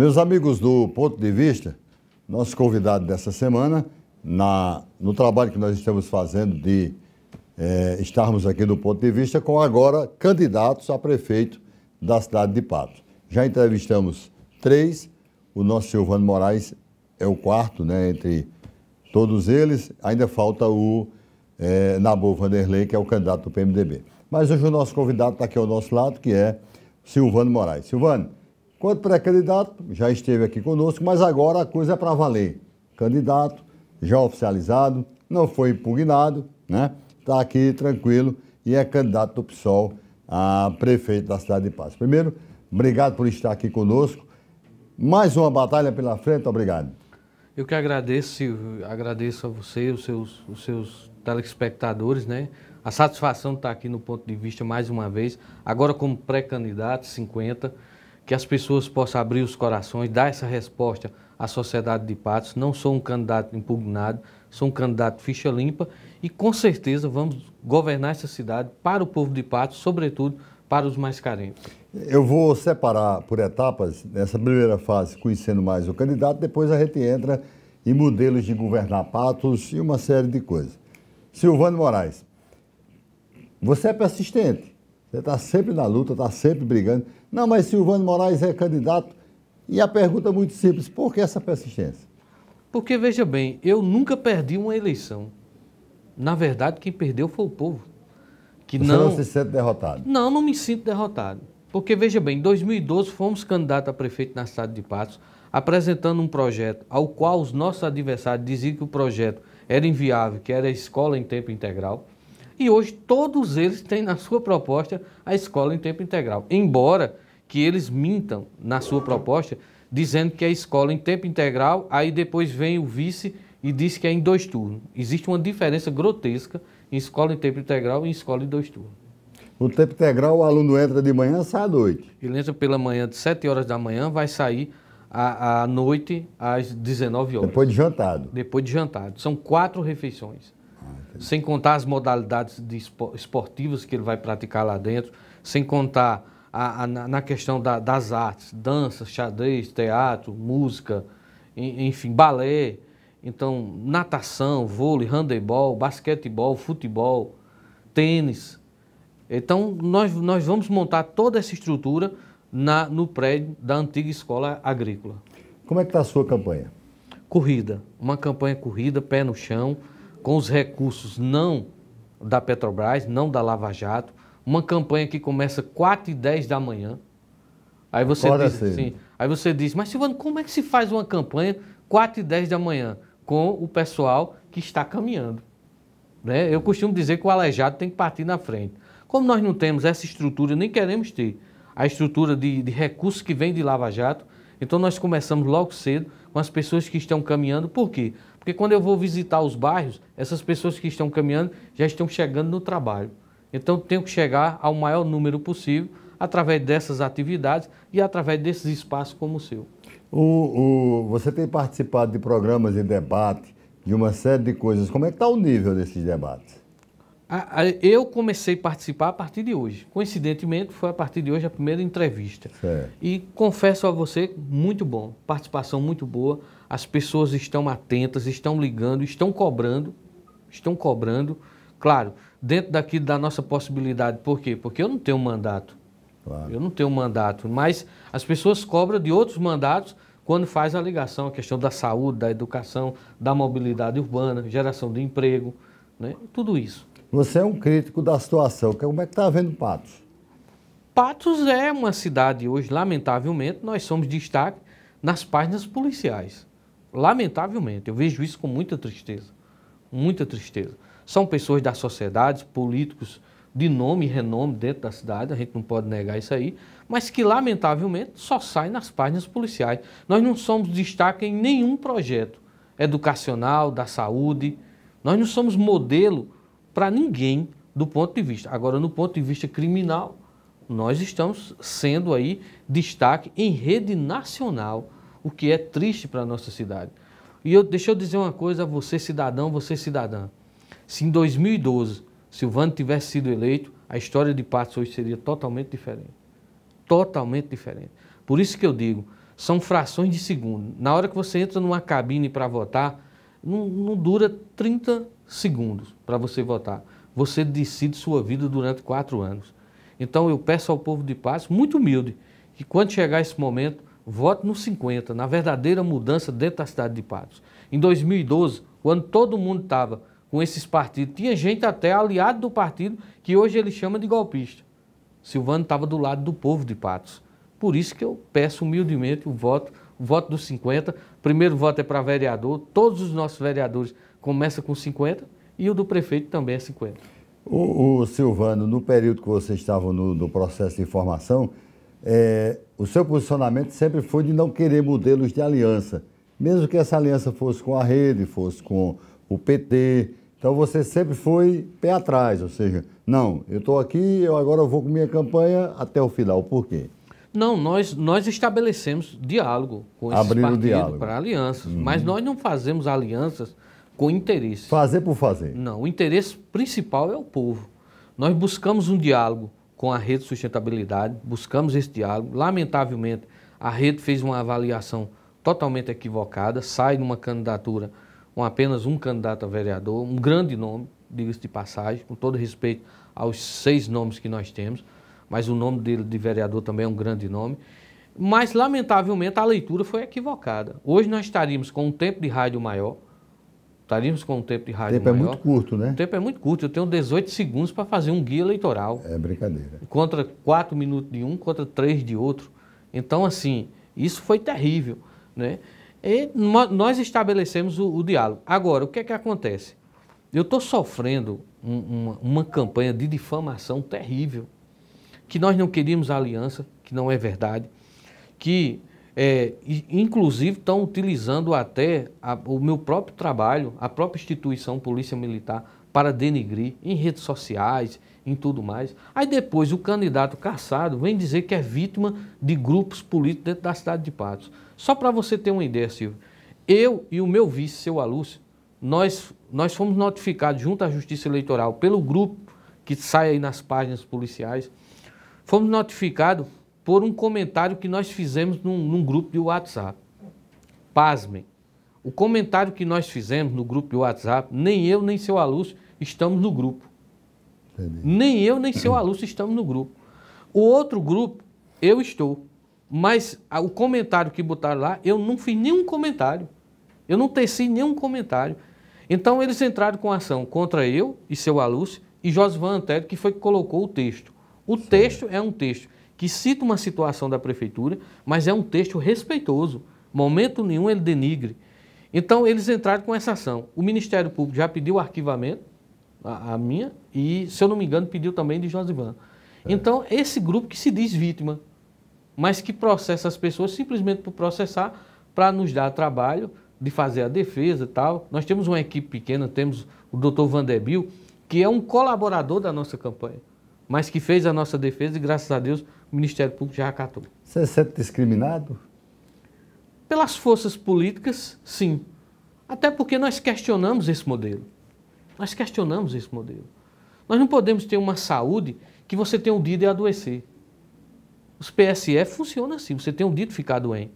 Meus amigos do Ponto de Vista, nosso convidado dessa semana, na, no trabalho que nós estamos fazendo de é, estarmos aqui do Ponto de Vista com agora candidatos a prefeito da cidade de Patos. Já entrevistamos três, o nosso Silvano Moraes é o quarto, né, entre todos eles, ainda falta o é, eh, Nabu Vanderlei, que é o candidato do PMDB. Mas hoje o nosso convidado está aqui ao nosso lado, que é Silvano Moraes. Silvano, Quanto pré-candidato, já esteve aqui conosco, mas agora a coisa é para valer. Candidato, já oficializado, não foi impugnado, né? Está aqui tranquilo e é candidato do PSOL a prefeito da cidade de Paz. Primeiro, obrigado por estar aqui conosco. Mais uma batalha pela frente, obrigado. Eu que agradeço, Silvio, agradeço a você, os seus, os seus telespectadores, né? A satisfação de estar aqui no ponto de vista mais uma vez, agora como pré-candidato, 50 que as pessoas possam abrir os corações, dar essa resposta à sociedade de Patos. Não sou um candidato impugnado, sou um candidato ficha limpa e com certeza vamos governar essa cidade para o povo de Patos, sobretudo para os mais carentes. Eu vou separar por etapas, nessa primeira fase, conhecendo mais o candidato, depois a gente entra em modelos de governar Patos e uma série de coisas. Silvano Moraes, você é persistente. Você está sempre na luta, está sempre brigando. Não, mas Silvano Moraes é candidato. E a pergunta é muito simples: por que essa persistência? Porque, veja bem, eu nunca perdi uma eleição. Na verdade, quem perdeu foi o povo. Que Você não... não se sente derrotado? Não, não me sinto derrotado. Porque, veja bem, em 2012 fomos candidato a prefeito na cidade de Patos, apresentando um projeto ao qual os nossos adversários diziam que o projeto era inviável, que era escola em tempo integral. E hoje todos eles têm na sua proposta a escola em tempo integral. Embora que eles mintam na sua proposta, dizendo que é escola em tempo integral, aí depois vem o vice e diz que é em dois turnos. Existe uma diferença grotesca em escola em tempo integral e escola em dois turnos. No tempo integral, o aluno entra de manhã, sai à noite. Ele entra pela manhã de 7 horas da manhã, vai sair à, à noite às 19 horas. Depois de jantado. Depois de jantado. São quatro refeições sem contar as modalidades esportivas que ele vai praticar lá dentro, sem contar a, a, na questão da, das artes, dança, xadrez, teatro, música, enfim, balé, então natação, vôlei, handebol, basquetebol, futebol, tênis. Então nós, nós vamos montar toda essa estrutura na, no prédio da antiga escola agrícola. Como é que está a sua campanha? Corrida, uma campanha corrida, pé no chão com os recursos não da Petrobras, não da Lava Jato, uma campanha que começa 4 e 10 da manhã. Aí você diz assim, aí você diz, mas Silvano, como é que se faz uma campanha 4 e 10 da manhã com o pessoal que está caminhando? Né? Eu costumo dizer que o aleijado tem que partir na frente. Como nós não temos essa estrutura, nem queremos ter a estrutura de, de recursos que vem de Lava Jato, então nós começamos logo cedo com as pessoas que estão caminhando. Por quê? Porque quando eu vou visitar os bairros, essas pessoas que estão caminhando já estão chegando no trabalho. Então tenho que chegar ao maior número possível através dessas atividades e através desses espaços como o seu. O, o, você tem participado de programas de debate, de uma série de coisas. Como é que está o nível desses debates? Eu comecei a participar a partir de hoje. Coincidentemente, foi a partir de hoje a primeira entrevista. Certo. E confesso a você, muito bom. Participação muito boa as pessoas estão atentas, estão ligando, estão cobrando, estão cobrando, claro, dentro daqui da nossa possibilidade. Por quê? Porque eu não tenho um mandato. Claro. Eu não tenho um mandato, mas as pessoas cobram de outros mandatos quando faz a ligação, a questão da saúde, da educação, da mobilidade urbana, geração de emprego, né? tudo isso. Você é um crítico da situação. É, como é que está vendo Patos? Patos é uma cidade hoje, lamentavelmente, nós somos destaque nas páginas policiais. Lamentavelmente, eu vejo isso com muita tristeza, muita tristeza. São pessoas da sociedade, políticos de nome e renome dentro da cidade, a gente não pode negar isso aí, mas que lamentavelmente só sai nas páginas policiais. Nós não somos destaque em nenhum projeto educacional, da saúde, nós não somos modelo para ninguém do ponto de vista. Agora, no ponto de vista criminal, nós estamos sendo aí destaque em rede nacional o que é triste para a nossa cidade. E eu, deixa eu dizer uma coisa a você, cidadão, você, cidadã. Se em 2012 Silvano tivesse sido eleito, a história de Patos hoje seria totalmente diferente. Totalmente diferente. Por isso que eu digo, são frações de segundo. Na hora que você entra numa cabine para votar, não, não, dura 30 segundos para você votar. Você decide sua vida durante quatro anos. Então eu peço ao povo de Patos, muito humilde, que quando chegar esse momento, Vote no 50, na verdadeira mudança dentro da cidade de Patos. Em 2012, quando todo mundo estava com esses partidos, tinha gente até aliado do partido que hoje ele chama de golpista. Silvano estava do lado do povo de Patos. Por isso que eu peço humildemente o voto, o voto dos 50. Primeiro voto é para vereador, todos os nossos vereadores começam com 50 e o do prefeito também é 50. O, o Silvano, no período que vocês estavam no, no processo de formação, é, o seu posicionamento sempre foi de não querer modelos de aliança, mesmo que essa aliança fosse com a rede, fosse com o PT. Então você sempre foi pé atrás, ou seja, não, eu estou aqui, eu agora vou com minha campanha até o final. Por quê? Não, nós, nós estabelecemos diálogo com esses Abrir partidos para alianças, uhum. mas nós não fazemos alianças com interesse. Fazer por fazer? Não, o interesse principal é o povo. Nós buscamos um diálogo com a rede de sustentabilidade, buscamos esse diálogo. Lamentavelmente, a rede fez uma avaliação totalmente equivocada, sai de uma candidatura com apenas um candidato a vereador, um grande nome, diga-se de passagem, com todo respeito aos seis nomes que nós temos, mas o nome dele de vereador também é um grande nome. Mas, lamentavelmente, a leitura foi equivocada. Hoje nós estaríamos com um tempo de rádio maior, estaríamos com um tempo de rádio. O tempo é maior. é muito curto, né? O tempo é muito curto. Eu tenho 18 segundos para fazer um guia eleitoral. É brincadeira. Contra 4 minutos de um, contra 3 de outro. Então, assim, isso foi terrível. Né? E nós estabelecemos o, o diálogo. Agora, o que é que acontece? Eu estou sofrendo um, uma, uma campanha de difamação terrível. Que nós não queríamos aliança, que não é verdade. Que é, inclusive estão utilizando até a, o meu próprio trabalho, a própria instituição Polícia Militar, para denigrir em redes sociais, em tudo mais. Aí depois o candidato caçado vem dizer que é vítima de grupos políticos dentro da cidade de Patos. Só para você ter uma ideia, Silvio, eu e o meu vice, seu Alúcio, nós, nós fomos notificados junto à Justiça Eleitoral pelo grupo que sai aí nas páginas policiais, fomos notificados por um comentário que nós fizemos num, num grupo de WhatsApp. Pasmem. O comentário que nós fizemos no grupo de WhatsApp, nem eu nem seu Alúcio estamos no grupo. Entendi. Nem eu nem seu Alúcio estamos no grupo. O outro grupo, eu estou. Mas o comentário que botaram lá, eu não fiz nenhum comentário. Eu não teci nenhum comentário. Então eles entraram com ação contra eu e seu Alúcio e Josivan Antério, que foi que colocou o texto. O Sim. texto é um texto que cita uma situação da prefeitura, mas é um texto respeitoso. Momento nenhum ele denigre. Então, eles entraram com essa ação. O Ministério Público já pediu arquivamento, a, a minha, e, se eu não me engano, pediu também de Josivan. É. Então, esse grupo que se diz vítima, mas que processa as pessoas simplesmente por processar, para nos dar trabalho de fazer a defesa e tal. Nós temos uma equipe pequena, temos o doutor Vanderbil, que é um colaborador da nossa campanha, mas que fez a nossa defesa e, graças a Deus, o Ministério Público já acatou. Você é sendo discriminado? Pelas forças políticas, sim. Até porque nós questionamos esse modelo. Nós questionamos esse modelo. Nós não podemos ter uma saúde que você tenha um dia de adoecer. Os PSF funcionam assim, você tem um dia de ficar doente.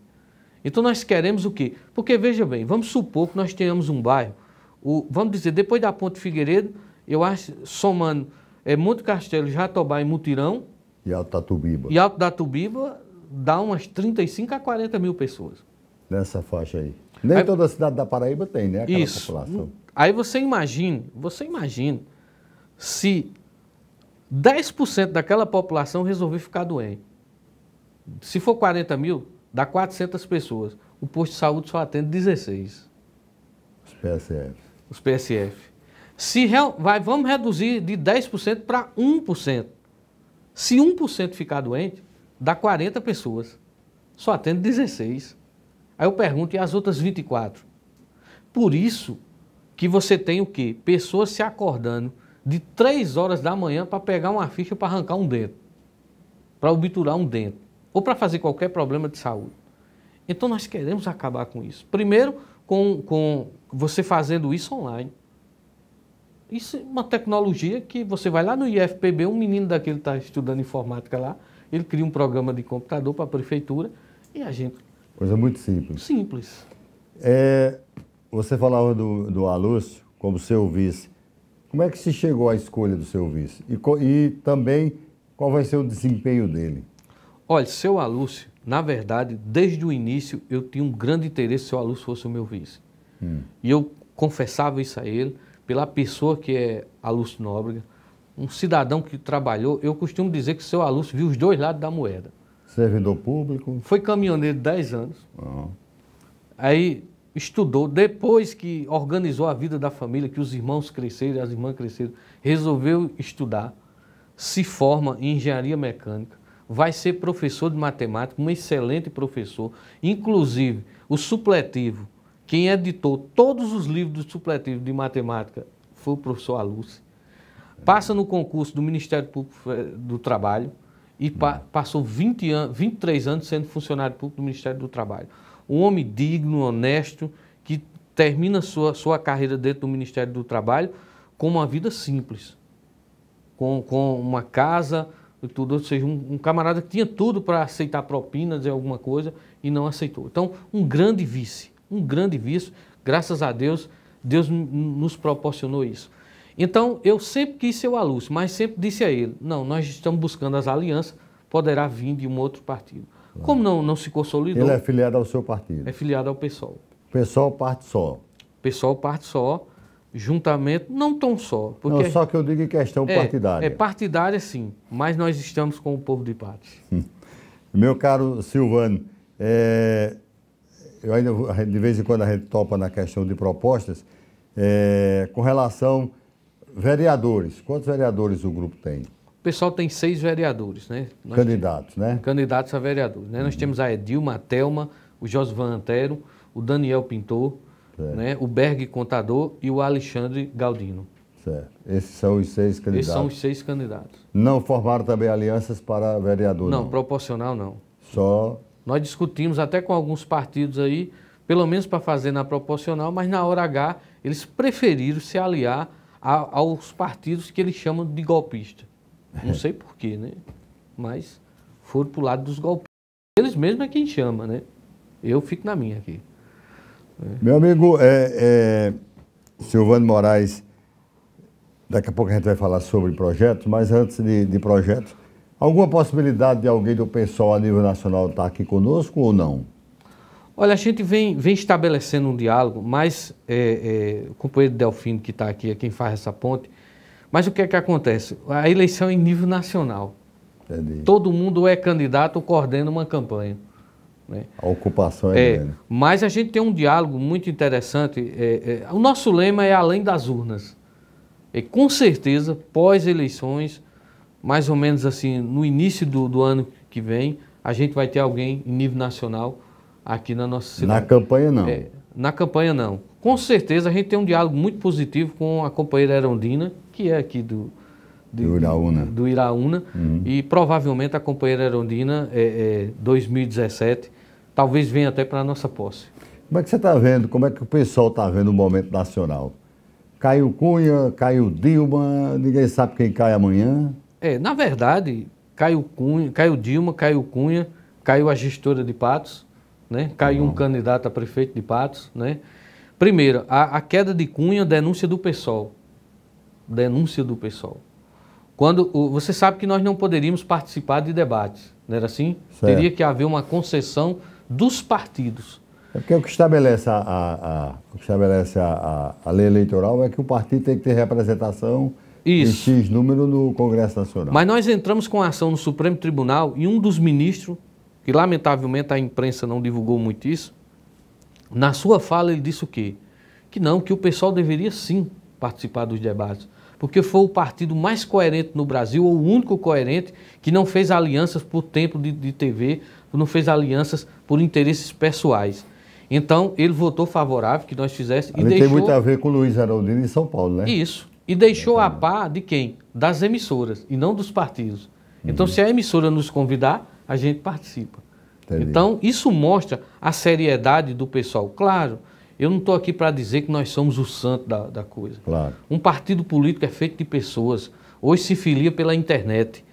Então nós queremos o quê? Porque veja bem, vamos supor que nós tenhamos um bairro, o, vamos dizer, depois da Ponte Figueiredo, eu acho, somando é, Monte Castelo, Jatobá e Mutirão, e Alto da Tubiba. E Alto da Tubiba dá umas 35 a 40 mil pessoas. Nessa faixa aí. Nem aí, toda a cidade da Paraíba tem, né? Aquela isso. população. Aí você imagine, você imagine se 10% daquela população resolver ficar doente. Se for 40 mil, dá 400 pessoas. O posto de saúde só atende 16. Os PSF. Os PSF. Se vai, vamos reduzir de 10% para 1%. Se 1% ficar doente, dá 40 pessoas. Só atende 16. Aí eu pergunto, e as outras 24? Por isso que você tem o quê? Pessoas se acordando de 3 horas da manhã para pegar uma ficha para arrancar um dente, para obturar um dente, ou para fazer qualquer problema de saúde. Então nós queremos acabar com isso. Primeiro, com, com você fazendo isso online. Isso é uma tecnologia que você vai lá no IFPB, um menino daquele está estudando informática lá, ele cria um programa de computador para a prefeitura e a gente. Coisa muito simples. Simples. É, você falava do, do Alúcio como seu vice. Como é que se chegou à escolha do seu vice? E, e também qual vai ser o desempenho dele? Olha, seu Alúcio, na verdade, desde o início eu tinha um grande interesse se o Alúcio fosse o meu vice. Hum. E eu confessava isso a ele pela pessoa que é Alúcio Nóbrega, um cidadão que trabalhou. Eu costumo dizer que o seu Alúcio viu os dois lados da moeda. Servidor público? Foi caminhoneiro 10 anos. Uhum. Aí estudou, depois que organizou a vida da família, que os irmãos cresceram, as irmãs cresceram, resolveu estudar, se forma em engenharia mecânica, vai ser professor de matemática, um excelente professor, inclusive o supletivo quem editou todos os livros do supletivo de matemática foi o professor Aluce. Passa no concurso do Ministério Público eh, do Trabalho e pa hum. passou 20 anos, 23 anos sendo funcionário público do Ministério do Trabalho. Um homem digno, honesto, que termina sua, sua carreira dentro do Ministério do Trabalho com uma vida simples, com, com uma casa e tudo. Ou seja, um, um camarada que tinha tudo para aceitar propina, dizer alguma coisa, e não aceitou. Então, um grande vice um grande vício. Graças a Deus, Deus nos proporcionou isso. Então, eu sempre quis ser o Alúcio, mas sempre disse a ele: não, nós estamos buscando as alianças, poderá vir de um outro partido. Claro. Como não, não se consolidou. Ele é filiado ao seu partido? É filiado ao PSOL. PSOL parte só. PSOL parte só, juntamente, não tão só. Porque não, só que eu digo em questão é, partidária. É partidária, sim, mas nós estamos com o povo de parte Meu caro Silvano, é, eu ainda de vez em quando a gente topa na questão de propostas, é, com relação vereadores. Quantos vereadores o grupo tem? O pessoal tem seis vereadores, né? Nós candidatos, temos, né? Candidatos a vereadores. Né? Uhum. Nós temos a Edilma, a Thelma, o Josvan Antero, o Daniel Pintor, né? o Berg Contador e o Alexandre Galdino. Certo. Esses são os seis candidatos. Esses são os seis candidatos. Não formaram também alianças para vereador? Não, não. proporcional não. Só nós discutimos até com alguns partidos aí, pelo menos para fazer na proporcional, mas na hora H eles preferiram se aliar a, aos partidos que eles chamam de golpista. Não é. sei porquê, né? Mas foram para o lado dos golpistas. Eles mesmos é quem chama, né? Eu fico na minha aqui. É. Meu amigo, é, é, Silvano Moraes, daqui a pouco a gente vai falar sobre projetos, mas antes de, de projetos, Alguma possibilidade de alguém do PSOL a nível nacional estar tá aqui conosco ou não? Olha, a gente vem, vem estabelecendo um diálogo, mas é, é, o companheiro Delfino que está aqui é quem faz essa ponte. Mas o que é que acontece? A eleição é em nível nacional. Entendi. Todo mundo é candidato ou coordena uma campanha. Né? A ocupação é, é grande. Mas a gente tem um diálogo muito interessante. É, é, o nosso lema é além das urnas. E com certeza, pós-eleições, mais ou menos assim, no início do, do ano que vem, a gente vai ter alguém em nível nacional aqui na nossa cidade. Na campanha não. É, na campanha não. Com certeza a gente tem um diálogo muito positivo com a companheira Erondina, que é aqui do, de, do Iraúna. Do Iraúna. Uhum. E provavelmente a companheira Erondina, é, é 2017, talvez venha até para a nossa posse. Como é que você está vendo? Como é que o pessoal está vendo o momento nacional? Caiu Cunha, caiu Dilma, ninguém sabe quem cai amanhã. É, na verdade, caiu Cunha, caiu Dilma, caiu Cunha, caiu a gestora de Patos, né? Caiu um uhum. candidato a prefeito de Patos, né? Primeiro, a, a, queda de Cunha, denúncia do PSOL. Denúncia do PSOL. Quando o, você sabe que nós não poderíamos participar de debates, não era assim? Certo. Teria que haver uma concessão dos partidos. É porque o que estabelece, a, a, a o que estabelece a, a, lei eleitoral é que o partido tem que ter representação isso. Em X número no Congresso Nacional. Mas nós entramos com a ação no Supremo Tribunal e um dos ministros, que lamentavelmente a imprensa não divulgou muito isso, na sua fala ele disse o quê? Que não, que o pessoal deveria sim participar dos debates, porque foi o partido mais coerente no Brasil, ou o único coerente, que não fez alianças por tempo de, de TV, não fez alianças por interesses pessoais. Então, ele votou favorável que nós fizéssemos. Ele deixou... tem muito a ver com o Luiz Araldino em São Paulo, né? Isso. E deixou a pá de quem? Das emissoras e não dos partidos. Então, uhum. se a emissora nos convidar, a gente participa. Entendi. Então, isso mostra a seriedade do pessoal. Claro, eu não estou aqui para dizer que nós somos o santo da, da coisa. Claro. Um partido político é feito de pessoas. Hoje se filia pela internet.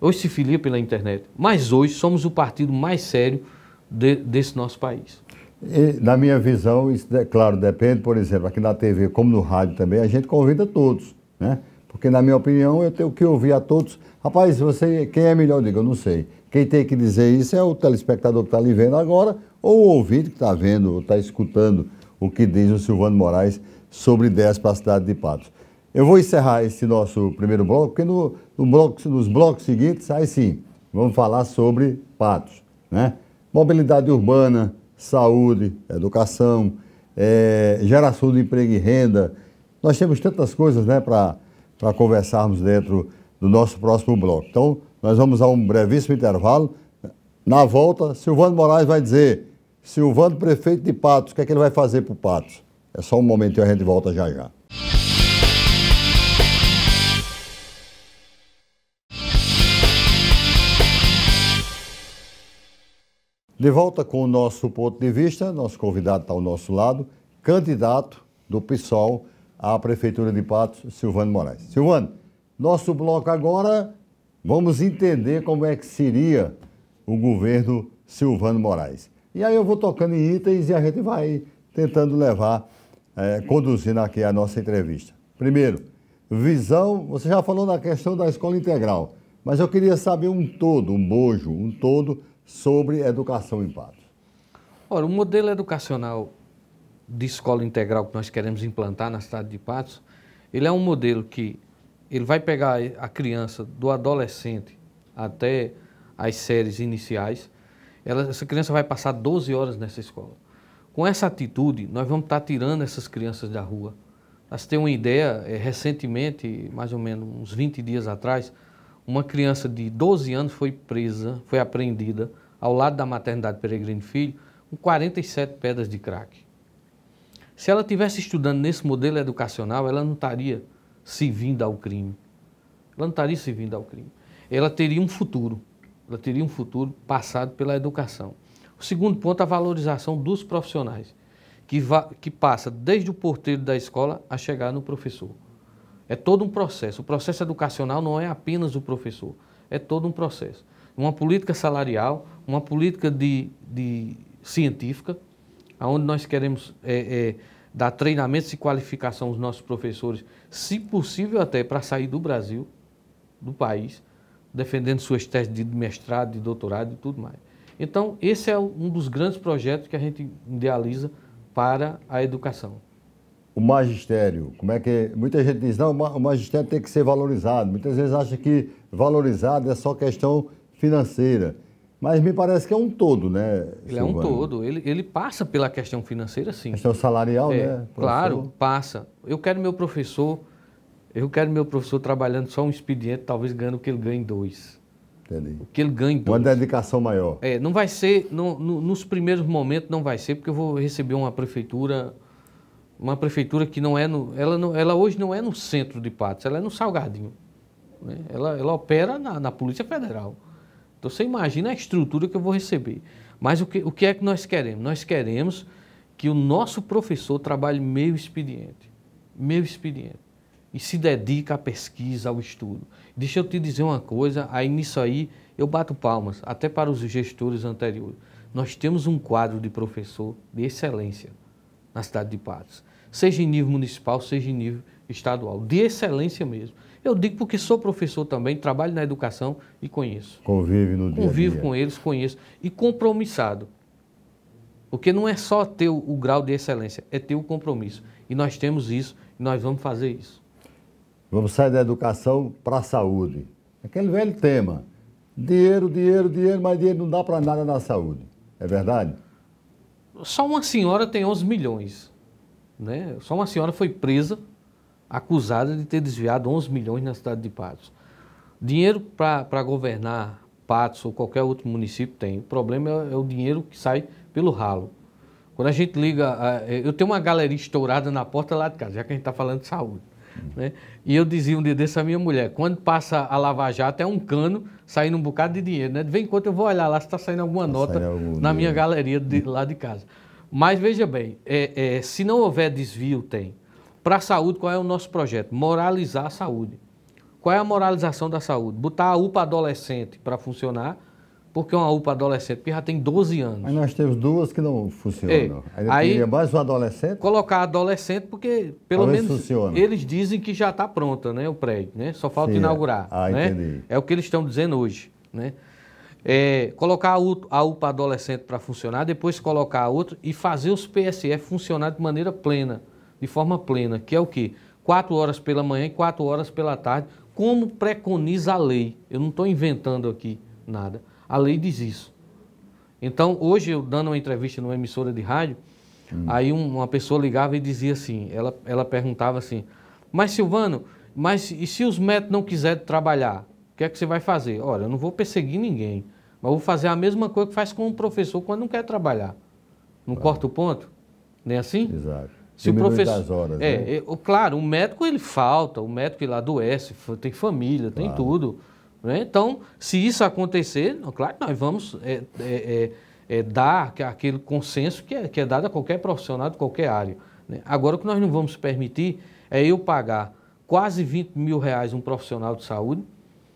Hoje se filia pela internet. Mas hoje somos o partido mais sério de, desse nosso país. E, na minha visão, isso, é claro, depende, por exemplo, aqui na TV, como no rádio também, a gente convida todos, né? Porque, na minha opinião, eu tenho que ouvir a todos. Rapaz, você, quem é melhor? diga, eu não sei. Quem tem que dizer isso é o telespectador que está ali vendo agora, ou o ouvinte que está vendo, ou está escutando o que diz o Silvano Moraes sobre ideias para a cidade de Patos. Eu vou encerrar esse nosso primeiro bloco, porque no, no bloco, nos blocos seguintes, aí sim, vamos falar sobre Patos, né? Mobilidade urbana, saúde, educação, é, geração de emprego e renda. Nós temos tantas coisas né, para conversarmos dentro do nosso próximo bloco. Então, nós vamos a um brevíssimo intervalo. Na volta, Silvano Moraes vai dizer, Silvano, prefeito de Patos, o que é que ele vai fazer para o Patos? É só um momento e a gente volta já já. De volta com o nosso ponto de vista, nosso convidado está ao nosso lado, candidato do PSOL à Prefeitura de Patos, Silvano Moraes. Silvano, nosso bloco agora, vamos entender como é que seria o governo Silvano Moraes. E aí eu vou tocando em itens e a gente vai tentando levar, é, conduzindo aqui a nossa entrevista. Primeiro, visão, você já falou na questão da escola integral, mas eu queria saber um todo, um bojo, um todo sobre educação em Patos? Ora, o modelo educacional de escola integral que nós queremos implantar na cidade de Patos, ele é um modelo que ele vai pegar a criança do adolescente até as séries iniciais. Ela, essa criança vai passar 12 horas nessa escola. Com essa atitude, nós vamos estar tirando essas crianças da rua. Para você ter uma ideia, é, recentemente, mais ou menos uns 20 dias atrás, uma criança de 12 anos foi presa, foi apreendida ao lado da maternidade Peregrino Filho com 47 pedras de crack. Se ela tivesse estudando nesse modelo educacional, ela não estaria se vindo ao crime. Ela não estaria se vindo ao crime. Ela teria um futuro. Ela teria um futuro passado pela educação. O segundo ponto é a valorização dos profissionais, que, que passa desde o porteiro da escola a chegar no professor. É todo um processo. O processo educacional não é apenas o professor, é todo um processo. Uma política salarial, uma política de, de científica, onde nós queremos é, é, dar treinamentos e qualificação aos nossos professores, se possível até para sair do Brasil, do país, defendendo suas teses de mestrado, de doutorado e tudo mais. Então, esse é um dos grandes projetos que a gente idealiza para a educação o magistério? Como é que muita gente diz não, o magistério tem que ser valorizado. Muitas vezes acha que valorizado é só questão financeira. Mas me parece que é um todo, né? Ele Silvana? é um todo. Ele, ele passa pela questão financeira, sim. Questão salarial, é, né? Professor? Claro, passa. Eu quero meu professor, eu quero meu professor trabalhando só um expediente, talvez ganhando o que ele ganha em dois. Entendi. O que ele ganha em dois. Uma dedicação maior. É, não vai ser, no, no, nos primeiros momentos não vai ser, porque eu vou receber uma prefeitura uma prefeitura que não é no, ela, não, ela hoje não é no centro de Patos, ela é no Salgadinho. Né? Ela, ela opera na, na Polícia Federal. Então você imagina a estrutura que eu vou receber. Mas o que, o que é que nós queremos? Nós queremos que o nosso professor trabalhe meio expediente, meio expediente, e se dedique à pesquisa, ao estudo. Deixa eu te dizer uma coisa, aí nisso aí eu bato palmas, até para os gestores anteriores. Nós temos um quadro de professor de excelência na cidade de Patos seja em nível municipal, seja em nível estadual, de excelência mesmo. Eu digo porque sou professor também, trabalho na educação e conheço. Convive no dia Convivo dia. com eles, conheço. E compromissado. Porque não é só ter o, o grau de excelência, é ter o compromisso. E nós temos isso, e nós vamos fazer isso. Vamos sair da educação para a saúde. Aquele velho tema. Dinheiro, dinheiro, dinheiro, mas dinheiro não dá para nada na saúde. É verdade? Só uma senhora tem 11 milhões. Né? Só uma senhora foi presa, acusada de ter desviado 11 milhões na cidade de Patos. Dinheiro para governar Patos ou qualquer outro município tem. O problema é, é, o dinheiro que sai pelo ralo. Quando a gente liga, é, eu tenho uma galeria estourada na porta lá de casa, já que a gente está falando de saúde. Né? E eu dizia um dia desse à minha mulher, quando passa a Lava Jato é um cano saindo um bocado de dinheiro, né? De vez em quando eu vou olhar lá se está saindo alguma tá nota saindo na dia. minha galeria de, lá de casa. Mas veja bem, é, é, se não houver desvio, tem. Para a saúde, qual é o nosso projeto? Moralizar a saúde. Qual é a moralização da saúde? Botar a UPA adolescente para funcionar, porque é uma UPA adolescente que já tem 12 anos. Mas nós temos duas que não funcionam. É, aí, mais o adolescente? Colocar adolescente, porque pelo Talvez menos eles dizem que já está pronta né, o prédio, né? só falta Sim, é. inaugurar. Ah, né? entendi. É o que eles estão dizendo hoje. Né? é, colocar a UPA adolescente para funcionar, depois colocar a outra e fazer os PSF funcionar de maneira plena, de forma plena, que é o quê? Quatro horas pela manhã e quatro horas pela tarde, como preconiza a lei. Eu não estou inventando aqui nada. A lei diz isso. Então, hoje, eu dando uma entrevista numa emissora de rádio, hum. aí uma pessoa ligava e dizia assim, ela, ela perguntava assim, mas Silvano, mas e se os médicos não quiserem trabalhar? O que é que você vai fazer? Olha, eu não vou perseguir ninguém. Mas vou fazer a mesma coisa que faz com o professor quando não quer trabalhar. Não claro. corta o ponto? Não é assim? Exato. Se o professor. Horas, é, né? é, claro, o médico ele falta, o médico ele adoece, tem família, claro. tem tudo. Né? Então, se isso acontecer, claro que nós vamos é, é, é, é dar aquele consenso que é, que é dado a qualquer profissional de qualquer área. Né? Agora, o que nós não vamos permitir é eu pagar quase 20 mil reais um profissional de saúde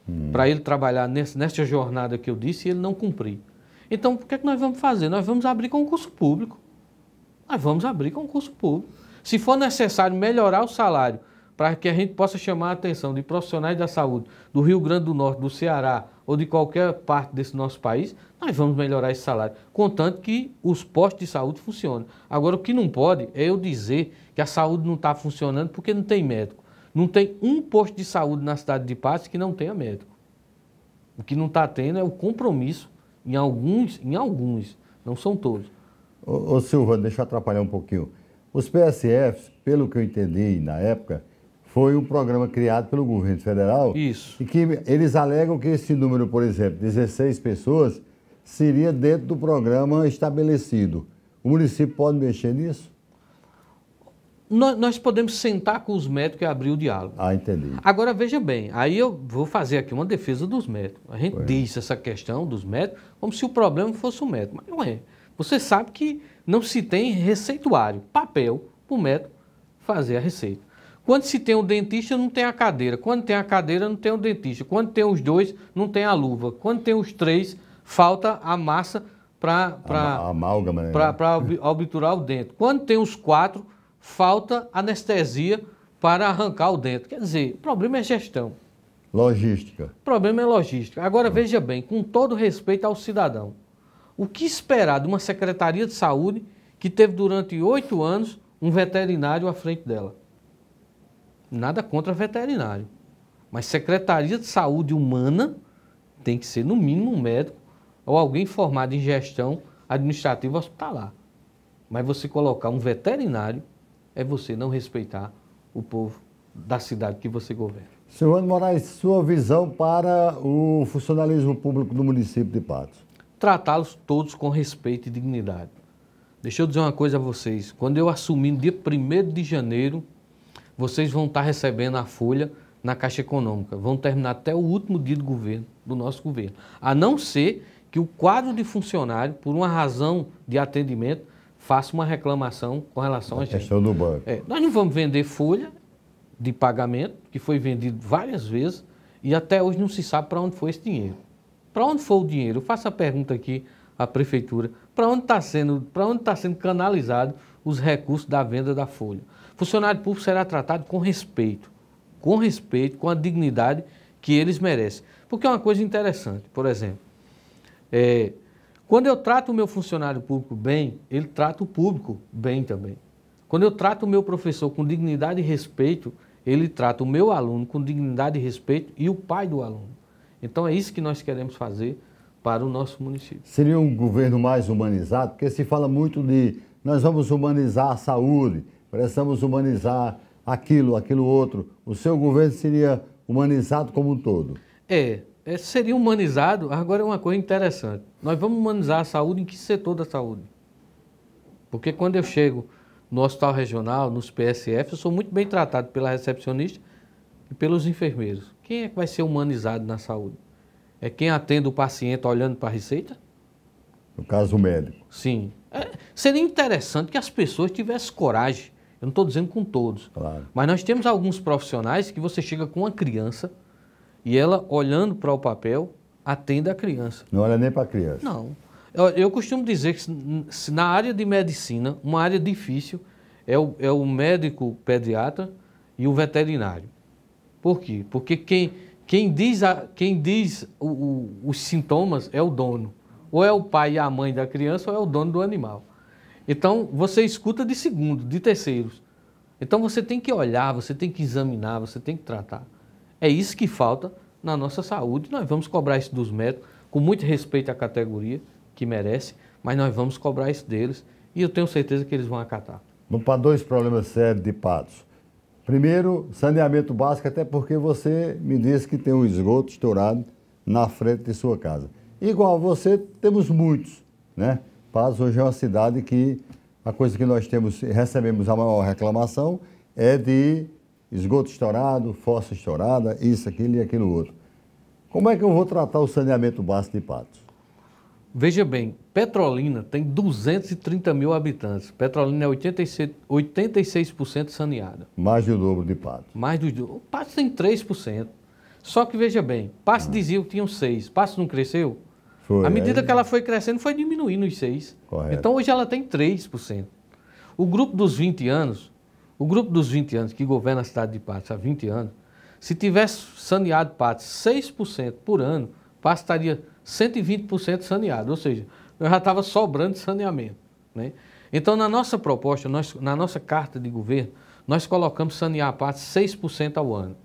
hum. para ele trabalhar nesse, nesta jornada que eu disse e ele não cumprir. Então, o que, é que nós vamos fazer? Nós vamos abrir concurso público. Nós vamos abrir concurso público. Se for necessário melhorar o salário para que a gente possa chamar a atenção de profissionais da saúde do Rio Grande do Norte, do Ceará ou de qualquer parte desse nosso país, nós vamos melhorar esse salário, contanto que os postos de saúde funcionem. Agora, o que não pode é eu dizer que a saúde não está funcionando porque não tem médico. Não tem um posto de saúde na cidade de Patos que não tenha médico. O que não está tendo é o compromisso em alguns, em alguns, não são todos. Ô, ô, Silva, deixa eu atrapalhar um pouquinho. Os PSFs, pelo que eu entendi na época, foi um programa criado pelo governo federal. Isso. E que eles alegam que esse número, por exemplo, 16 pessoas, seria dentro do programa estabelecido. O município pode mexer nisso? nós, podemos sentar com os médicos e abrir o diálogo. Ah, entendi. Agora, veja bem, aí eu vou fazer aqui uma defesa dos médicos. A gente Foi. É. diz essa questão dos médicos como se o problema fosse o médico, mas não é. Você sabe que não se tem receituário, papel, para o médico fazer a receita. Quando se tem o dentista, não tem a cadeira. Quando tem a cadeira, não tem o dentista. Quando tem os dois, não tem a luva. Quando tem os três, falta a massa para... Para né? obturar o dente. Quando tem os quatro falta anestesia para arrancar o dente. Quer dizer, o problema é gestão. Logística. O problema é logística. Agora, veja bem, com todo respeito ao cidadão, o que esperar de uma Secretaria de Saúde que teve durante oito anos um veterinário à frente dela? Nada contra veterinário. Mas Secretaria de Saúde Humana tem que ser, no mínimo, um médico ou alguém formado em gestão administrativa hospitalar. Mas você colocar um veterinário é você não respeitar o povo da cidade que você governa. Senhor Ana Moraes, sua visão para o funcionalismo público do município de Patos? Tratá-los todos com respeito e dignidade. Deixa eu dizer uma coisa a vocês. Quando eu assumir no dia 1 de janeiro, vocês vão estar recebendo a folha na Caixa Econômica. Vão terminar até o último dia do governo, do nosso governo. A não ser que o quadro de funcionário, por uma razão de atendimento, faça uma reclamação com relação a, a questão gente. do banco. É, nós não vamos vender folha de pagamento, que foi vendido várias vezes, e até hoje não se sabe para onde foi esse dinheiro. Para onde foi o dinheiro? Eu faço a pergunta aqui à prefeitura. Para onde está sendo, onde tá sendo canalizado os recursos da venda da folha? Funcionário público será tratado com respeito, com respeito, com a dignidade que eles merecem. Porque é uma coisa interessante, por exemplo, é, quando eu trato o meu funcionário público bem, ele trata o público bem também. Quando eu trato o meu professor com dignidade e respeito, ele trata o meu aluno com dignidade e respeito e o pai do aluno. Então é isso que nós queremos fazer para o nosso município. Seria um governo mais humanizado? Porque se fala muito de nós vamos humanizar a saúde, precisamos humanizar aquilo, aquilo outro. O seu governo seria humanizado como um todo? É, é, seria humanizado. Agora é uma coisa interessante. Nós vamos humanizar a saúde em que setor da saúde? Porque quando eu chego no hospital regional, nos PSF, eu sou muito bem tratado pela recepcionista e pelos enfermeiros. Quem é que vai ser humanizado na saúde? É quem atende o paciente olhando para a receita? No caso, o médico. Sim. É, seria interessante que as pessoas tivessem coragem. Eu não estou dizendo com todos. Claro. Mas nós temos alguns profissionais que você chega com uma criança e ela, olhando para o papel, atende a criança. Não olha nem para a criança. Não. Eu, eu, costumo dizer que na área de medicina, uma área difícil é o, é o médico pediatra e o veterinário. Por quê? Porque quem, quem diz, a, quem diz o, o, os sintomas é o dono. Ou é o pai e a mãe da criança, ou é o dono do animal. Então, você escuta de segundo, de terceiros. Então, você tem que olhar, você tem que examinar, você tem que tratar. É isso que falta na nossa saúde. Nós vamos cobrar isso dos médicos, com muito respeito à categoria que merece, mas nós vamos cobrar isso deles e eu tenho certeza que eles vão acatar. Vamos para dois problemas sérios de Patos. Primeiro, saneamento básico, até porque você me disse que tem um esgoto estourado na frente de sua casa. Igual você, temos muitos, né? Patos hoje é uma cidade que a coisa que nós temos, recebemos a maior reclamação é de esgoto estourado, fossa estourada, isso, aquilo e aquilo outro. Como é que eu vou tratar o saneamento básico de Patos? Veja bem, Petrolina tem 230 mil habitantes. Petrolina é 86%, 86 saneada. Mais do dobro de Patos. Mais do dobro. Patos tem 3%. Só que veja bem, Patos ah. dizia que tinham 6%. Patos não cresceu? Foi. À medida aí... que ela foi crescendo, foi diminuindo os 6%. Correto. Então hoje ela tem 3%. O grupo dos 20 anos o grupo dos 20 anos, que governa a cidade de Patos há 20 anos, se tivesse saneado Patos 6% por ano, Patos estaria 120% saneado, ou seja, já estava sobrando saneamento. Né? Então, na nossa proposta, nós, na nossa carta de governo, nós colocamos sanear Patos 6% ao ano.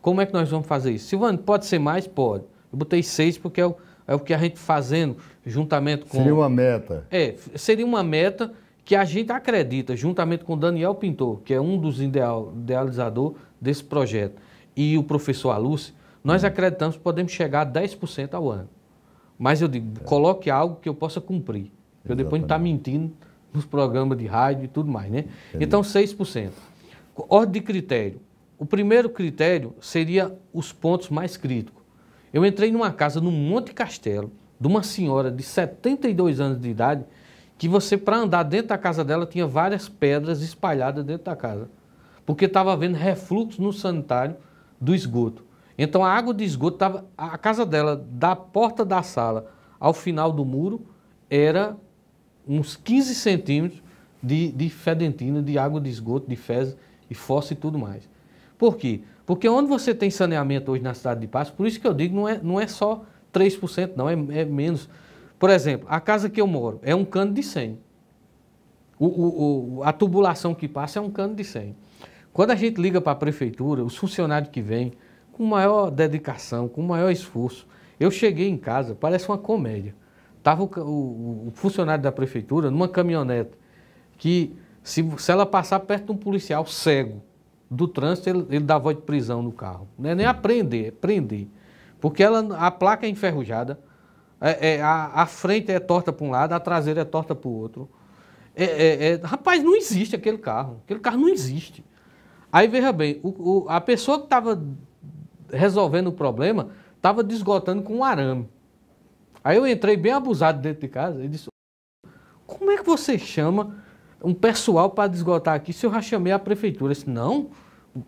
Como é que nós vamos fazer isso? Silvano, pode ser mais? Pode. Eu botei 6 porque é o, é o que a gente fazendo juntamente com... Seria uma meta. É, seria uma meta que a gente acredita, juntamente com Daniel Pintor, que é um dos ideal, idealizadores desse projeto, e o professor Aluce, nós hum. acreditamos que podemos chegar a 10% ao ano. Mas eu digo, coloque algo que eu possa cumprir. Porque depois não está mentindo nos programas de rádio e tudo mais, né? Entendi. Então, 6%. Ordem de critério. O primeiro critério seria os pontos mais críticos. Eu entrei numa casa no Monte Castelo, de uma senhora de 72 anos de idade, que você, para andar dentro da casa dela, tinha várias pedras espalhadas dentro da casa, porque estava havendo refluxo no sanitário do esgoto. Então a água de esgoto estava. A casa dela, da porta da sala ao final do muro, era uns 15 centímetros de, de fedentina, de água de esgoto, de fezes e fósforo e tudo mais. Por quê? Porque onde você tem saneamento hoje na cidade de Passo, por isso que eu digo, não é, não é só 3%, não, é, é menos. Por exemplo, a casa que eu moro é um cano de 100. O, o, o, a tubulação que passa é um cano de 100. Quando a gente liga para a prefeitura, os funcionários que vêm, com maior dedicação, com maior esforço. Eu cheguei em casa, parece uma comédia. Estava o, funcionário da prefeitura numa caminhonete que, se, se ela passar perto de um policial cego do trânsito, ele, ele dá voz de prisão no carro. Não é nem aprender, é prender. Porque ela, a placa é enferrujada, é, é, a, a, frente é torta para um lado, a traseira é torta para o outro. É, é, é, rapaz, não existe aquele carro. Aquele carro não existe. Aí veja bem, o, o, a pessoa que estava resolvendo o problema estava desgotando com um arame. Aí eu entrei bem abusado dentro de casa e disse: Como é que você chama um pessoal para desgotar aqui se eu já chamei a prefeitura? Eu disse: Não,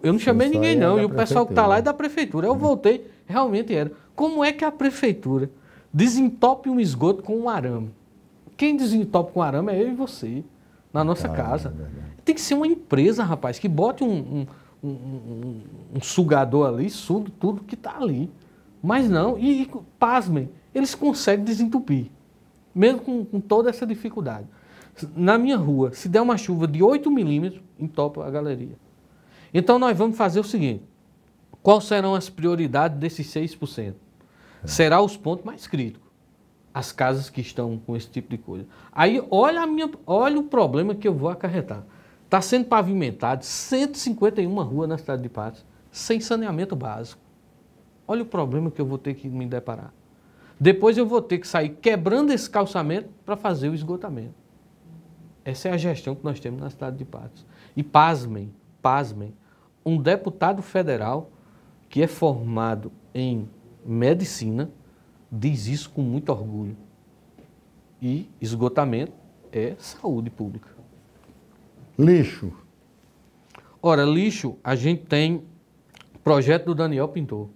eu não chamei ninguém, não. É e o pessoal que está lá é da prefeitura. Eu voltei, realmente era. Como é que a prefeitura Desentope um esgoto com um arame. Quem desentope com arame é eu e você, na nossa ah, é casa. É Tem que ser uma empresa, rapaz, que bote um, um, um, um sugador ali, suga tudo que está ali. Mas não, e, e pasmem, eles conseguem desentupir, mesmo com, com, toda essa dificuldade. Na minha rua, se der uma chuva de 8 milímetros, entopa a galeria. Então nós vamos fazer o seguinte: quais serão as prioridades desses 6%? É. será os pontos mais críticos. As casas que estão com esse tipo de coisa. Aí olha, a minha, olha o problema que eu vou acarretar. Está sendo pavimentado 151 ruas na cidade de Patos sem saneamento básico. Olha o problema que eu vou ter que me deparar. Depois eu vou ter que sair quebrando esse calçamento para fazer o esgotamento. Essa é a gestão que nós temos na cidade de Patos. E pasmem, pasmem, um deputado federal que é formado em medicina diz isso com muito orgulho. E esgotamento é saúde pública. Lixo. Ora, lixo, a gente tem projeto do Daniel Pintor.